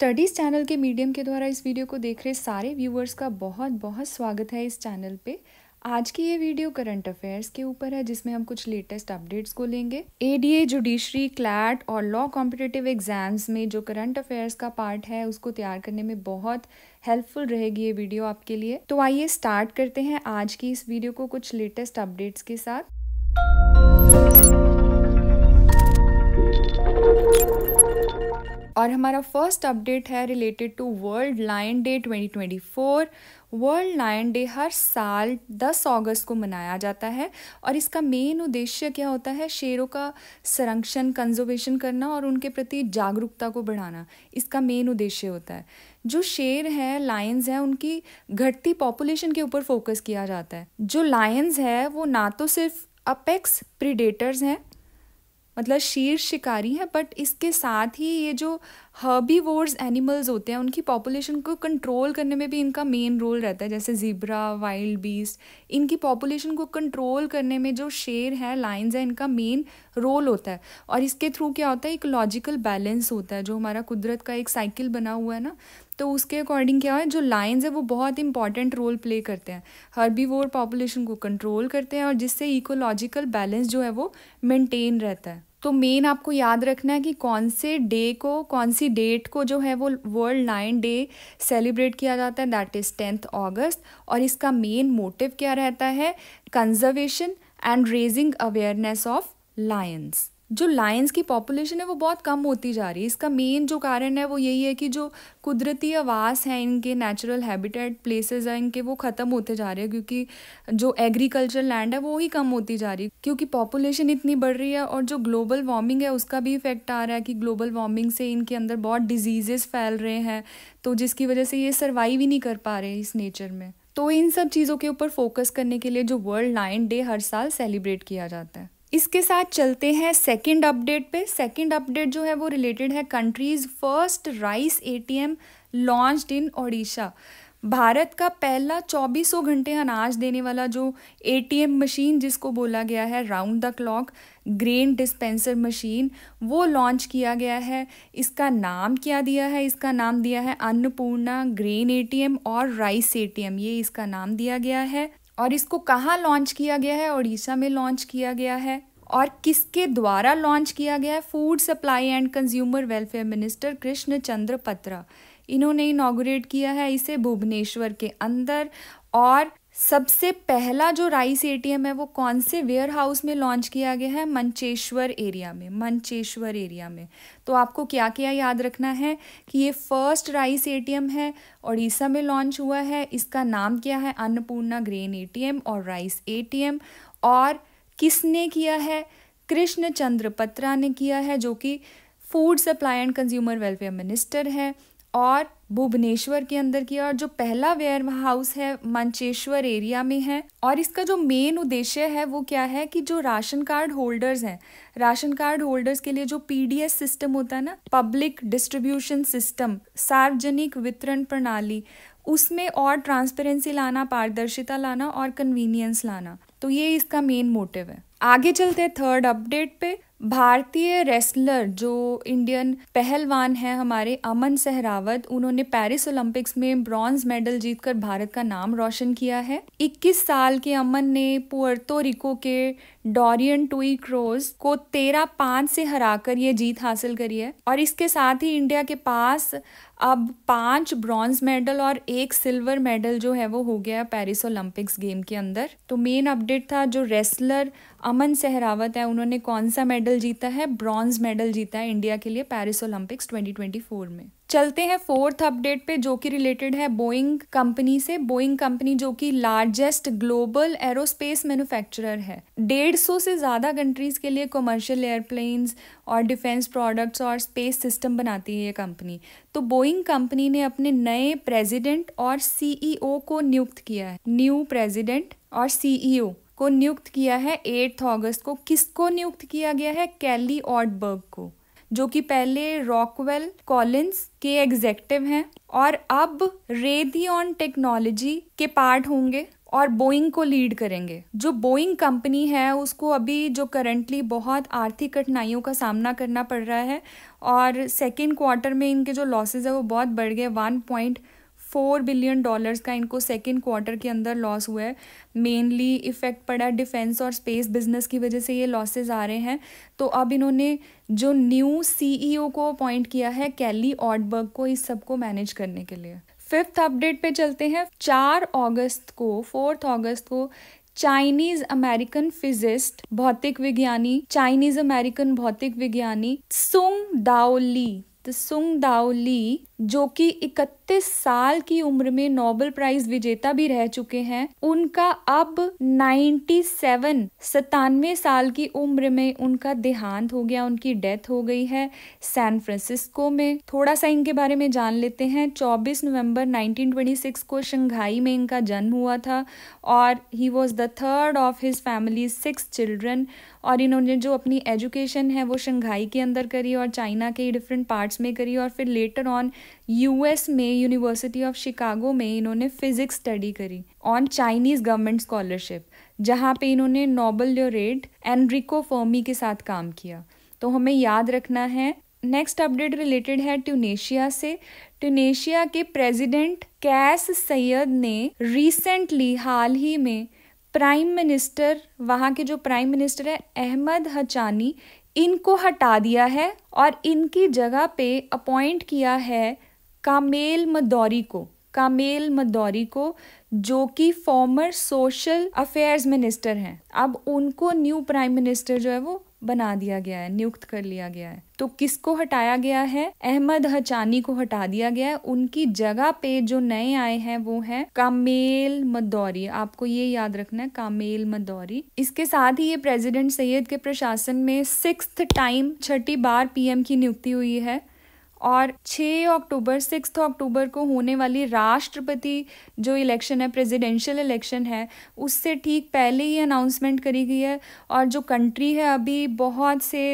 Studies channel के medium के द्वारा इस वीडियो को देख रहे सारे व्यूवर्स का बहुत बहुत स्वागत है इस चैनल पे आज की ये वीडियो करंट अफेयर्स के ऊपर है जिसमें हम कुछ लेटेस्ट अपडेट्स को लेंगे एडीए जुडिशरी क्लैट और लॉ कॉम्पिटेटिव एग्जाम्स में जो करंट अफेयर्स का पार्ट है उसको तैयार करने में बहुत हेल्पफुल रहेगी ये वीडियो आपके लिए तो आइए स्टार्ट करते हैं आज की इस वीडियो को कुछ लेटेस्ट अपडेट्स के साथ और हमारा फर्स्ट अपडेट है related to world lion day 2024 world lion day हर साल 10 अगस्त को मनाया जाता है और इसका मेन उद्देश्य क्या होता है शेरों का संरक्षण कंजर्वेशन करना और उनके प्रति जागरूकता को बढ़ाना इसका मेन उद्देश्य होता है जो शेर हैं लायंस हैं उनकी घटती पॉपुलेशन के ऊपर फोकस किया जाता है जो लायंस है वो ना तो सिर्फ अपेक्स प्रीडेटर्स हैं मतलब शीर्ष शिकारी है बट इसके साथ ही ये जो हर्बी वोर्स एनिमल्स होते हैं उनकी पॉपुलेशन को कंट्रोल करने में भी इनका मेन रोल रहता है जैसे ज़ीब्रा वाइल्ड बीस्ट इनकी पॉपुलेशन को कंट्रोल करने में जो शेर है लाइन्स है इनका मेन रोल होता है और इसके थ्रू क्या होता है एक लॉजिकल बैलेंस होता है जो हमारा कुदरत का एक साइकिल बना हुआ है ना तो उसके अकॉर्डिंग क्या है जो लाइन्स है वो बहुत इंपॉर्टेंट रोल प्ले करते हैं हर्बी वोर पॉपुलेशन को कंट्रोल करते हैं और जिससे इकोलॉजिकल बैलेंस जो है वो मेनटेन रहता है तो मेन आपको याद रखना है कि कौन से डे को कौन सी डेट को जो है वो वर्ल्ड लाइन डे सेलिब्रेट किया जाता है दैट इज़ टेंथ अगस्त और इसका मेन मोटिव क्या रहता है conservation and raising awareness of lions जो लायंस की पॉपुलेशन है वो बहुत कम होती जा रही है इसका मेन जो कारण है वो यही है कि जो कुदरती आवास हैं इनके नेचुरल हैबिटेट प्लेसेस हैं इनके वो ख़त्म होते जा रहे हैं क्योंकि जो एग्रीकल्चर लैंड है वो ही कम होती जा रही है क्योंकि पॉपुलेशन इतनी बढ़ रही है और जो ग्लोबल वार्मिंग है उसका भी इफेक्ट आ रहा है कि ग्लोबल वार्मिंग से इनके अंदर बहुत डिजीजेस फैल रहे हैं तो जिसकी वजह से ये सर्वाइव ही नहीं कर पा रहे इस नेचर में तो इन सब चीज़ों के ऊपर फोकस करने के लिए जो वर्ल्ड लाइन डे हर साल सेलिब्रेट किया जाता है इसके साथ चलते हैं सेकंड अपडेट पे सेकंड अपडेट जो है वो रिलेटेड है country's first rice ATM launched in Odisha Bharat का पहला चौबीसों घंटे अनाज देने वाला जो एटीएम मशीन जिसको बोला गया है round the clock grain dispenser machine वो लॉन्च किया गया है इसका नाम क्या दिया है इसका नाम दिया है अन्नपूर्णा ग्रेन एटीएम और राइस एटीएम ये इसका नाम दिया गया है और इसको कहाँ लॉन्च किया गया है उड़ीसा में लॉन्च किया गया है और किसके द्वारा लॉन्च किया गया है food supply and consumer welfare minister Krishna Chandra Patra इन्होंने इनागोरेट किया है इसे भुवनेश्वर के अंदर और सबसे पहला जो राइस एटीएम है वो कौन से वेयर हाउस में लॉन्च किया गया है मंचेश्वर एरिया में मंचेश्वर एरिया में तो आपको क्या क्या याद रखना है कि ये फर्स्ट राइस एटीएम है उड़ीसा में लॉन्च हुआ है इसका नाम क्या है अन्नपूर्णा ग्रेन एटीएम और राइस एटीएम और किसने किया है कृष्ण चंद्र पत्रा ने किया है जो कि food supply and consumer welfare minister है और भुवनेश्वर के अंदर की और जो पहला वेयर हाउस है मंचेश्वर एरिया में है और इसका जो मेन उद्देश्य है वो क्या है कि जो राशन कार्ड होल्डर्स हैं राशन कार्ड होल्डर्स के लिए जो पीडीएस सिस्टम होता है ना पब्लिक डिस्ट्रीब्यूशन सिस्टम सार्वजनिक वितरण प्रणाली उसमें और ट्रांसपेरेंसी लाना पारदर्शिता लाना और कन्वीनियंस लाना तो ये इसका मेन मोटिव है आगे चलते हैं थर्ड अपडेट पे भारतीय रेसलर जो इंडियन पहलवान हैं हमारे अमन सहरावत उन्होंने पेरिस ओलंपिक्स में ब्रॉन्ज मेडल जीतकर भारत का नाम रोशन किया है 21 साल के अमन ने पुअर्तो रिको के डोरियन टुई क्रोज को तेरह पांच से हराकर ये जीत हासिल करी है और इसके साथ ही इंडिया के पास अब पांच ब्रॉन्ज मेडल और एक सिल्वर मेडल जो है वो हो गया पेरिस ओलंपिक्स गेम के अंदर तो मेन अपडेट था जो रेसलर अमन सहरावत है उन्होंने कौन सा मेडल जीता है ब्रॉन्ज मेडल जीता है इंडिया के लिए पेरिस ओलंपिक्स 2024 में चलते हैं फोर्थ अपडेट पे जो कि रिलेटेड है बोइंग कंपनी से बोइंग कंपनी जो कि लार्जेस्ट ग्लोबल एरोस्पेस मैन्युफैक्चरर है डेढ़ सौ से ज़्यादा कंट्रीज़ के लिए कमर्शियल एयरप्लेन्स और डिफेंस प्रोडक्ट्स और स्पेस सिस्टम बनाती है ये कंपनी तो बोइंग कंपनी ने अपने नए प्रेजिडेंट और सीईओ e को नियुक्त किया है न्यू प्रेजिडेंट और सीईओ को नियुक्त किया है एट्थ अगस्त को किसको नियुक्त किया गया है कैली ऑर्डबर्ग को जो कि पहले रॉकवेल कॉलिंस के एग्जेक्टिव हैं और अब रेडियन टेक्नोलॉजी के पार्ट होंगे और बोइंग को लीड करेंगे जो बोइंग कंपनी है उसको अभी जो करंटली बहुत आर्थिक कठिनाइयों का सामना करना पड़ रहा है और सेकेंड क्वार्टर में इनके जो लॉसेज है वो बहुत बढ़ गए one point four billion dollars का इनको सेकेंड क्वार्टर के अंदर लॉस हुआ है मेनली इफ़ेक्ट पड़ा डिफेंस और स्पेस बिजनेस की वजह से ये लॉसेज आ रहे हैं तो अब इन्होंने जो न्यू सीईओ e को अपॉइंट किया है कैली ऑडबर्ग को इस सब को मैनेज करने के लिए फिफ्थ अपडेट पे चलते हैं चार अगस्त को फोर्थ अगस्त को चाइनीज अमेरिकन फिजिस्ट भौतिक विज्ञानी चाइनीज अमेरिकन भौतिक विज्ञानी सुंग दाओली तो सुंग दाओली जो कि 31 साल की उम्र में नोबेल प्राइज विजेता भी रह चुके हैं उनका अब 97 सतानवे साल की उम्र में उनका देहांत हो गया उनकी डेथ हो गई है सैन फ्रांसिस्को में थोड़ा सा इनके बारे में जान लेते हैं 24 नवंबर 1926 को शंघाई में इनका जन्म हुआ था और he was the third of his family six children और इन्होंने जो अपनी एजुकेशन है वो शंघाई के अंदर करी और चाइना के डिफरेंट पार्ट्स में करी और फिर लेटर ऑन यूएस में यूनिवर्सिटी ऑफ शिकागो में इन्होंने फिजिक्स स्टडी करी ऑन चाइनीज गवर्नमेंट स्कॉलरशिप जहाँ पे इन्होंने नोबल ल्योरेट एनरिको फर्मी के साथ काम किया तो हमें याद रखना है नेक्स्ट अपडेट रिलेटेड है ट्यूनेशिया से ट्यूनेशिया के प्रेसिडेंट कैस सैयद ने रिसेंटली हाल ही में प्राइम मिनिस्टर वहाँ के जो प्राइम मिनिस्टर है अहमद हचानी इनको हटा दिया है और इनकी जगह पे अपॉइंट किया है कामेल मदौरी को कामेल मदौरी को जो कि फॉर्मर सोशल अफेयर्स मिनिस्टर हैं अब उनको न्यू प्राइम मिनिस्टर जो है वो बना दिया गया है नियुक्त कर लिया गया है तो किसको हटाया गया है अहमद हचानी को हटा दिया गया है उनकी जगह पे जो नए आए हैं वो है कामेल मदौरी आपको ये याद रखना है कामेल मदौरी इसके साथ ही ये प्रेसिडेंट सैयद के प्रशासन में सिक्स टाइम छठी बार पीएम की नियुक्ति हुई है और 6 अक्टूबर 6 अक्टूबर को होने वाली राष्ट्रपति जो इलेक्शन है प्रेसिडेंशियल इलेक्शन है उससे ठीक पहले ही अनाउंसमेंट करी गई है और जो कंट्री है अभी बहुत से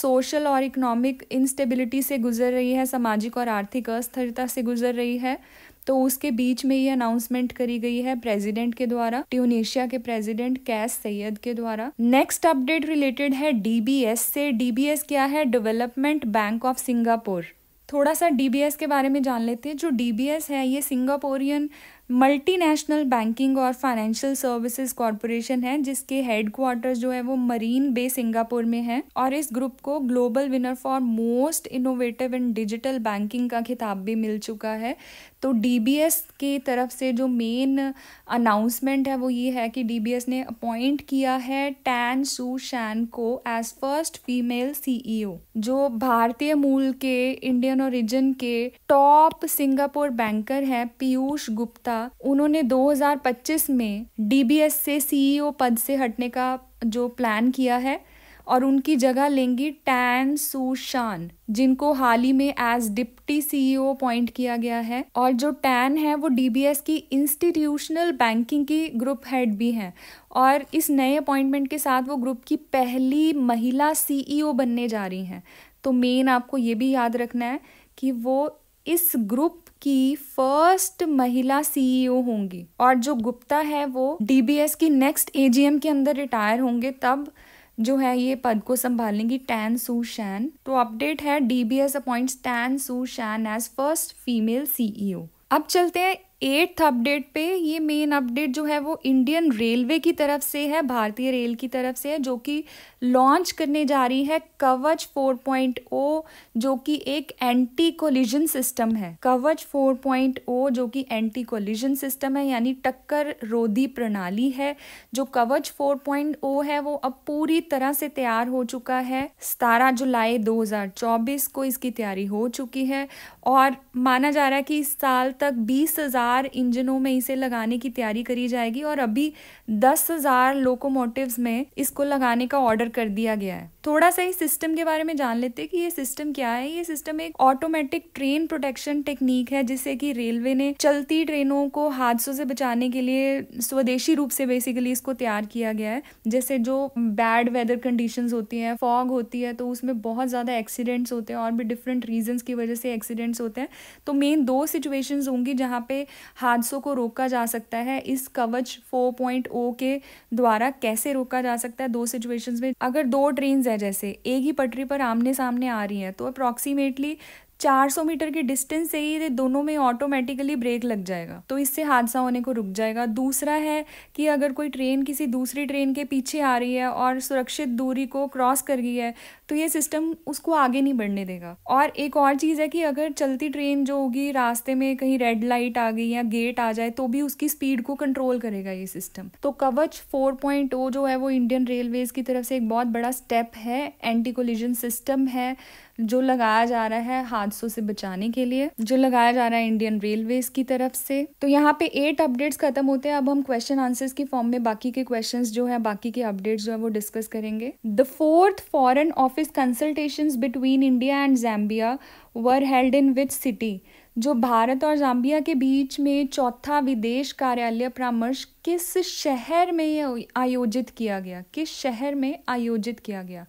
सोशल और इकोनॉमिक इंस्टेबिलिटी से गुजर रही है सामाजिक और आर्थिक अस्थिरता से गुजर रही है तो उसके बीच में ये अनाउंसमेंट करी गई है प्रेसिडेंट के द्वारा ट्यूनेशिया के प्रेसिडेंट कैस सैयद के द्वारा नेक्स्ट अपडेट रिलेटेड है डीबीएस से डीबीएस क्या है डेवलपमेंट बैंक ऑफ सिंगापुर थोड़ा सा डी के बारे में जान लेते हैं जो डी है ये सिंगापोरियन मल्टीनेशनल बैंकिंग और फाइनेंशियल सर्विसेज कॉरपोरेशन है जिसके हेड क्वार्टर जो है वो मरीन बे सिंगापुर में है और इस ग्रुप को global winner for most innovative in digital banking का खिताब भी मिल चुका है तो डी के तरफ से जो मेन अनाउंसमेंट है वो ये है कि डी ने अपॉइंट किया है टैन सू शैन को एज फर्स्ट फीमेल सीईओ जो भारतीय मूल के इंडियन ओरिजिन के टॉप सिंगापुर बैंकर हैं पीयूष गुप्ता था उन्होंने 2025 में डीबीएस से सीईओ e पद से हटने का जो प्लान किया है और उनकी जगह लेंगी टैन सुशान जिनको हाल ही में एज डिप्टी सीईओ अपॉइंट किया गया है और जो टैन है वो डीबीएस की इंस्टीट्यूशनल बैंकिंग की ग्रुप हेड भी हैं और इस नए अपॉइंटमेंट के साथ वो ग्रुप की पहली महिला सीईओ e बनने जा रही हैं तो मेन आपको ये भी याद रखना है कि वो इस ग्रुप की फर्स्ट महिला सीईओ e होंगी और जो गुप्ता है वो डीबीएस की नेक्स्ट एजीएम के अंदर रिटायर होंगे तब जो है ये पद को संभालेंगी टैन सू शैन तो अपडेट है DBS appoints Tan Su Shan as first female CEO अब चलते हैं एट्थ अपडेट पे ये मेन अपडेट जो है वो इंडियन रेलवे की तरफ से है भारतीय रेल की तरफ से है जो कि लॉन्च करने जा रही है कवच 4.0 जो कि एक एंटी कोलिजन सिस्टम है कवच 4.0 जो कि एंटी कोलिजन सिस्टम है यानी टक्कर रोधी प्रणाली है जो कवच 4.0 है वो अब पूरी तरह से तैयार हो चुका है सतारह जुलाई 2024 को इसकी तैयारी हो चुकी है और माना जा रहा है कि इस साल तक बीस हजार चार इंजनों में इसे लगाने की तैयारी करी जाएगी और अभी दस हजार लोकोमोटिव में इसको लगाने का ऑर्डर कर दिया गया है थोड़ा सा ही सिस्टम के बारे में जान लेते हैं कि ये सिस्टम क्या है ये सिस्टम एक ऑटोमेटिक ट्रेन प्रोटेक्शन टेक्निक है जिससे कि रेलवे ने चलती ट्रेनों को हादसों से बचाने के लिए स्वदेशी रूप से बेसिकली इसको तैयार किया गया है जैसे जो बैड वेदर कंडीशंस होती हैं फॉग होती है तो उसमें बहुत ज़्यादा एक्सीडेंट्स होते हैं और भी डिफरेंट रीजन्स की वजह से एक्सीडेंट्स होते हैं तो मेन दो सिचुएशन होंगी जहाँ पे हादसों को रोका जा सकता है इस कवच फोर oh के द्वारा कैसे रोका जा सकता है दो सिचुएशन में अगर दो ट्रेन है जैसे एक ही पटरी पर आमने सामने आ रही हैं तो अप्रॉक्सीमेटली 400 मीटर की डिस्टेंस से ही दोनों में ऑटोमेटिकली ब्रेक लग जाएगा तो इससे हादसा होने को रुक जाएगा दूसरा है कि अगर कोई ट्रेन किसी दूसरी ट्रेन के पीछे आ रही है और सुरक्षित दूरी को क्रॉस कर रही है तो ये सिस्टम उसको आगे नहीं बढ़ने देगा और एक और चीज़ है कि अगर चलती ट्रेन जो होगी रास्ते में कहीं रेड लाइट आ गई या गेट आ जाए तो भी उसकी स्पीड को कंट्रोल करेगा ये सिस्टम तो कवच फोर oh जो है वो इंडियन रेलवेज की तरफ से एक बहुत बड़ा स्टेप है एंटी कोलिजन सिस्टम है जो लगाया जा रहा है हादसों से बचाने के लिए जो लगाया जा रहा है इंडियन रेलवे की तरफ से तो यहाँ पे एट अपडेट्स खत्म होते हैं अब हम क्वेश्चन आंसर्स के फॉर्म में बाकी के क्वेश्चन जो है बाकी के अपडेट जो है वो डिस्कस करेंगे the fourth foreign office consultation between India and Zambia were held in which city जो भारत और जाम्बिया के बीच में चौथा विदेश कार्यालय परामर्श किस शहर में आयोजित किया गया किस शहर में आयोजित किया गया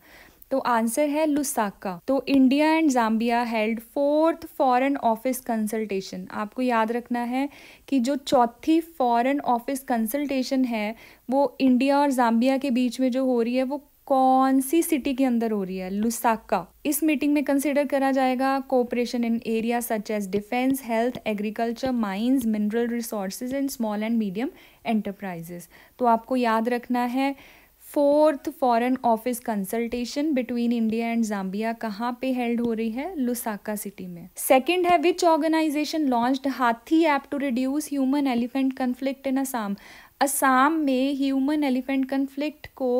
तो आंसर है लुसाका तो India and Zambia held fourth foreign office consultation आपको याद रखना है कि जो चौथी फॉरेन ऑफिस कंसल्टेशन है वो इंडिया और जाम्बिया के बीच में जो हो रही है वो कौन सी सिटी के अंदर हो रही है लुसाका इस मीटिंग में कंसिडर करा जाएगा cooperation in area such as defence health agriculture mines mineral resources and small and medium enterprises तो आपको याद रखना है fourth foreign office consultation between India and Zambia कहाँ पे हेल्ड हो रही है लुसाका सिटी में सेकंड है which organisation launched Haathi app to reduce human elephant conflict in Assam Assam में ह्यूमन एलिफेंट कन्फ्लिक्ट को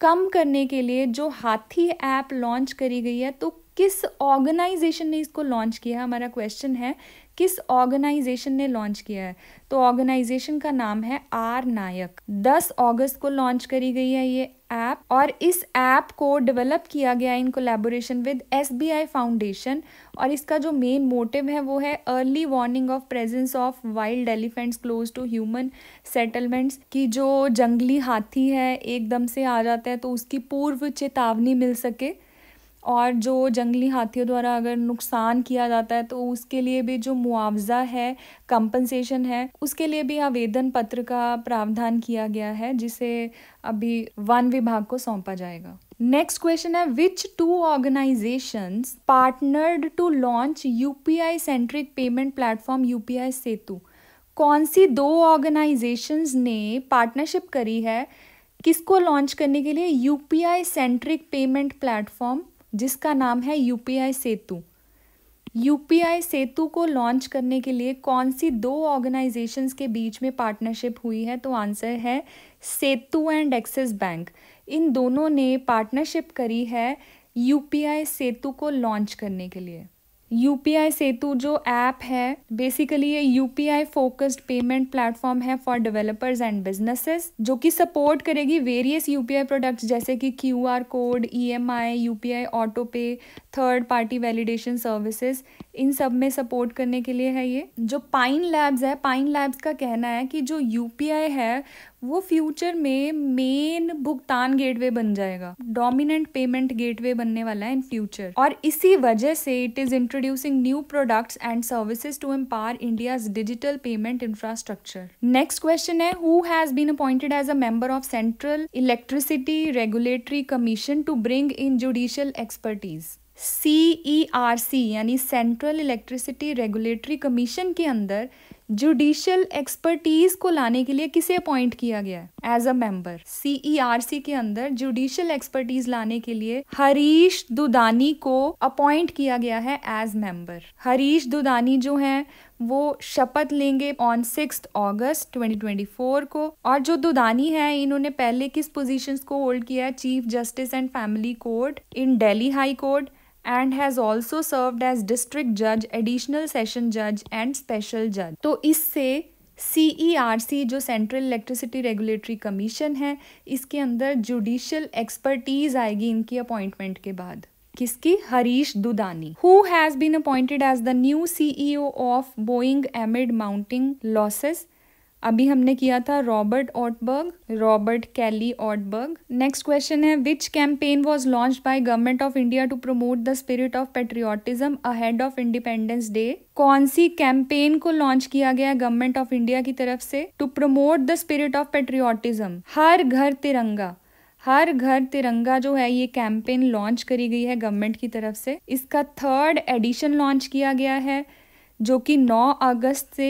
कम करने के लिए जो हाथी ऐप लॉन्च करी गई है तो किस ऑर्गेनाइजेशन ने इसको लॉन्च किया हमारा क्वेश्चन है किस ऑर्गेनाइजेशन ने लॉन्च किया है तो ऑर्गेनाइजेशन का नाम है आर नायक 10 अगस्त को लॉन्च करी गई है ये ऐप और इस ऐप को डेवलप किया गया in collaboration with S B I foundation और इसका जो मेन मोटिव है वो है early warning of presence of wild elephants close to human settlements की जो जंगली हाथी है एकदम से आ जाता है तो उसकी पूर्व चेतावनी मिल सके और जो जंगली हाथियों द्वारा अगर नुकसान किया जाता है तो उसके लिए भी जो मुआवजा है कंपनसेशन है उसके लिए भी आवेदन पत्र का प्रावधान किया गया है जिसे अभी वन विभाग को सौंपा जाएगा नेक्स्ट क्वेश्चन है which two organisation partnered to launch UPI centric payment platform UPI Setu कौन सी दो ऑर्गेनाइजेशंस ने पार्टनरशिप करी है किसको लॉन्च करने के लिए यूपीआई सेंट्रिक पेमेंट प्लेटफॉर्म जिसका नाम है यूपीआई सेतु यूपीआई सेतु को लॉन्च करने के लिए कौन सी दो ऑर्गेनाइजेशंस के बीच में पार्टनरशिप हुई है तो आंसर है सेतु एंड एक्सिस बैंक इन दोनों ने पार्टनरशिप करी है यूपीआई सेतु को लॉन्च करने के लिए यू पी आई सेतु जो ऐप है बेसिकली ये U P I focused payment platform है फॉर डेवलपर्स एंड बिजनेसेस जो कि सपोर्ट करेगी various U P I products जैसे कि Q R code E M I U P I auto pay third party validation services इन सब में support करने के लिए है ये जो पाइन लैब्स है पाइन लैब्स का कहना है कि जो यू पी आई है वो फ्यूचर में मेन भुगतान गेटवे बन जाएगा डोमिनेंट पेमेंट गेटवे बनने वाला है इन फ्यूचर और इसी वजह से it is introducing new products and services to empower India digital payment infrastructure next question है who has been appointed as a member of central electricity regulatory commission to bring in judicial expertise C E R C यानी central electricity regulatory commission के अंदर judicial expertise को लाने के लिए किसे appoint किया गया है एज अ मेंबर सीईआरसी के अंदर जुडिशियल एक्सपर्टीज लाने के लिए हरीश दुदानी को अपॉइंट किया गया है एज मेंबर हरीश दुदानी जो है वो शपथ लेंगे ऑन सिक्स अगस्त 2024 को और जो दुदानी है इन्होंने पहले किस पोजीशंस को होल्ड किया है chief justice and family court in Delhi high court and has also serve as district जज एडिशनल सेशन जज एंड स्पेशल जज तो इससे सी ई आर सी जो सेंट्रल इलेक्ट्रिसिटी रेगुलेटरी कमीशन है इसके अंदर जुडिशियल एक्सपर्टीज आएगी इनकी अपॉइंटमेंट के बाद किसकी Harish Dudani who has been appointed as the new CEO of Boeing amid mounting losses अभी हमने किया था Robert Ortberg Robert Kelly Ortberg next question है which campaign was launch by government of India to promote the spirit of patriotism ahead of independence day कौन सी campaign को launch किया गया गवर्नमेंट ऑफ इंडिया की तरफ से to promote the spirit of patriotism Har Ghar Tiranga हर घर तिरंगा जो है ये कैंपेन लॉन्च करी गई है गवर्नमेंट की तरफ से इसका थर्ड एडिशन लॉन्च किया गया है जो कि 9 अगस्त से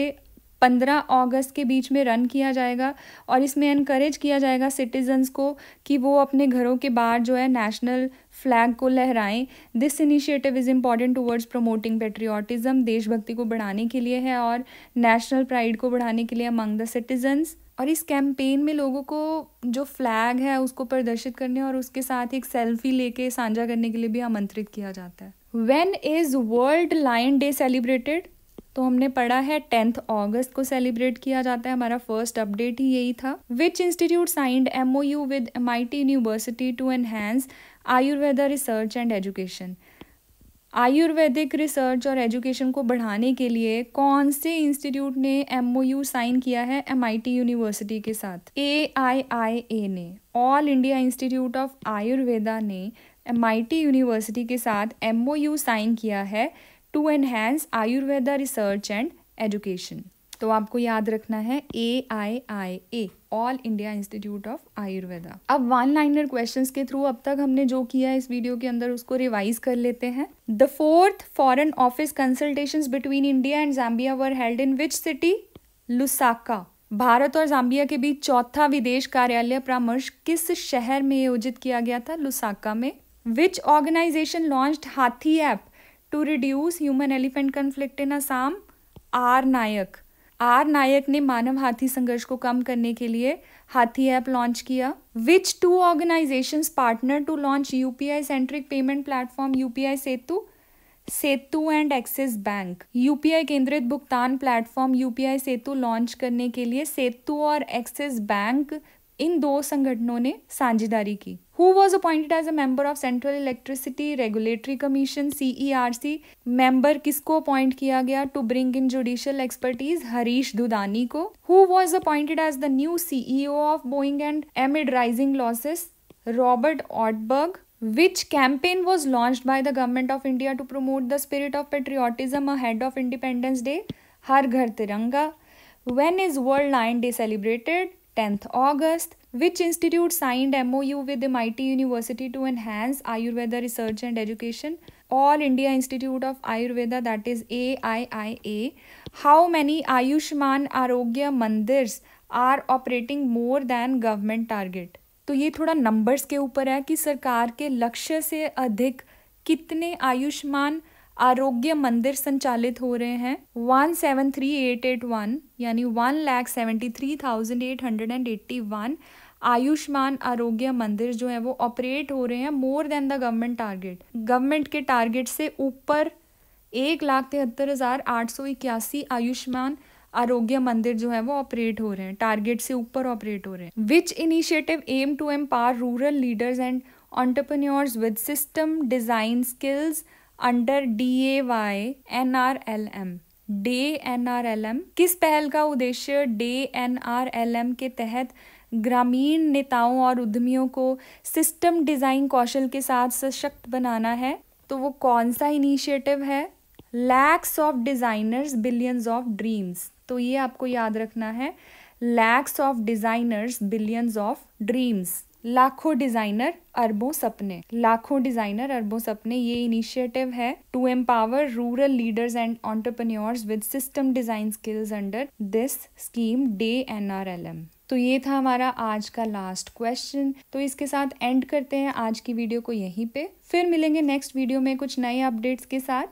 पंद्रह अगस्त के बीच में रन किया जाएगा और इसमें इनक्रेज किया जाएगा सिटीजन्स को कि वो अपने घरों के बाहर जो है नेशनल फ्लैग को लहराएं this initiative is important towards promoting patriotism देशभक्ति को बढ़ाने के लिए है और नेशनल प्राइड को बढ़ाने के लिए अमंग द सिटीजन्स और इस कैंपेन में लोगों को जो फ्लैग है उसको प्रदर्शित करने और उसके साथ एक सेल्फी लेके साझा करने के लिए भी आमंत्रित किया जाता है when is world lion day celebrated तो हमने पढ़ा है टेंथ अगस्त को सेलिब्रेट किया जाता है हमारा फर्स्ट अपडेट ही यही था which institute signed M O U with M I T university to enhance Ayurveda research and education Ayurvedic research और एजुकेशन को बढ़ाने के लिए कौन से इंस्टीट्यूट ने एम साइन किया है एम यूनिवर्सिटी के साथ ए आई आई ए ने all India institute of Ayurveda ने एम यूनिवर्सिटी के साथ एम साइन किया है to enhance Ayurveda research and education तो आपको याद रखना है A I I A all India institute of Ayurveda अब वन लाइनर क्वेश्चन के थ्रू अब तक हमने जो किया है इस वीडियो के अंदर उसको रिवाइज कर लेते हैं the fourth foreign office consultation between India and Zambia were held in which city Lusaka Bharat और जाम्बिया के बीच चौथा विदेश कार्यालय परामर्श किस शहर में आयोजित किया गया था लुसाका में which organisation launch Haathi app to reduce human elephant conflict in Assam R Nayak R Nayak ने मानव हाथी संघर्ष को कम करने के लिए हाथी ऐप लॉन्च किया which two organisation partner to launch UPI centric payment platform UPI Setu Setu and Axis bank UPI केंद्रित भुगतान प्लेटफॉर्म यूपीआई सेतु लॉन्च करने के लिए सेतु और एक्सिस बैंक इन दो संगठनों ने साझेदारी की who was appointed as a member of central electricity regulatory commission CERC member किसको अपॉइंट किया गया to bring in judicial expertise Harish Dudani को who was appointed as the new CEO of Boeing and amid rising losses Robert Ortberg which campaign was launch by the government of India to promote the spirit of patriotism head of independence day Har Ghar Tiranga when is world nine day celebrated 10th August, which institute signed MOU with MIT University to enhance Ayurveda research and education? All India Institute of Ayurveda, that is AIIA. How many Ayushman Arogya Mandirs are operating more than government target? तो ये थोड़ा numbers के ऊपर है कि सरकार के लक्ष्य से अधिक कितने आयुष्मान आरोग्य मंदिर संचालित हो रहे हैं one seven three eight eight one यानी one lakh seventy three thousand eight hundred and eighty one Ayushman Arogya Mandir जो है वो ऑपरेट हो रहे हैं more than the government target government के टारगेट से ऊपर एक लाख तिहत्तर हज़ार आठ सौ इक्यासी आयुष्मान आरोग्य मंदिर जो है वो ऑपरेट हो रहे हैं टारगेट से ऊपर ऑपरेट हो रहे हैं which initiative aim to empower rural leaders and entrepreneurs with system design skills under D A Y N R L M DAY N R L M किस पहल का उद्देश्य DAY N R L M के तहत ग्रामीण नेताओं और उद्यमियों को सिस्टम डिज़ाइन कौशल के साथ सशक्त बनाना है तो वो कौन सा इनिशिएटिव है lakhs of designers billions of dreams तो ये आपको याद रखना है lakhs of designers billions of dreams लाखों डिजाइनर अरबों सपने लाखों डिजाइनर अरबों सपने ये इनिशिएटिव है to empower rural leaders and entrepreneurs with system design skills under this scheme DAY N R L M तो ये था हमारा आज का लास्ट क्वेश्चन तो इसके साथ एंड करते हैं आज की वीडियो को यहीं पे फिर मिलेंगे नेक्स्ट वीडियो में कुछ नए अपडेट्स के साथ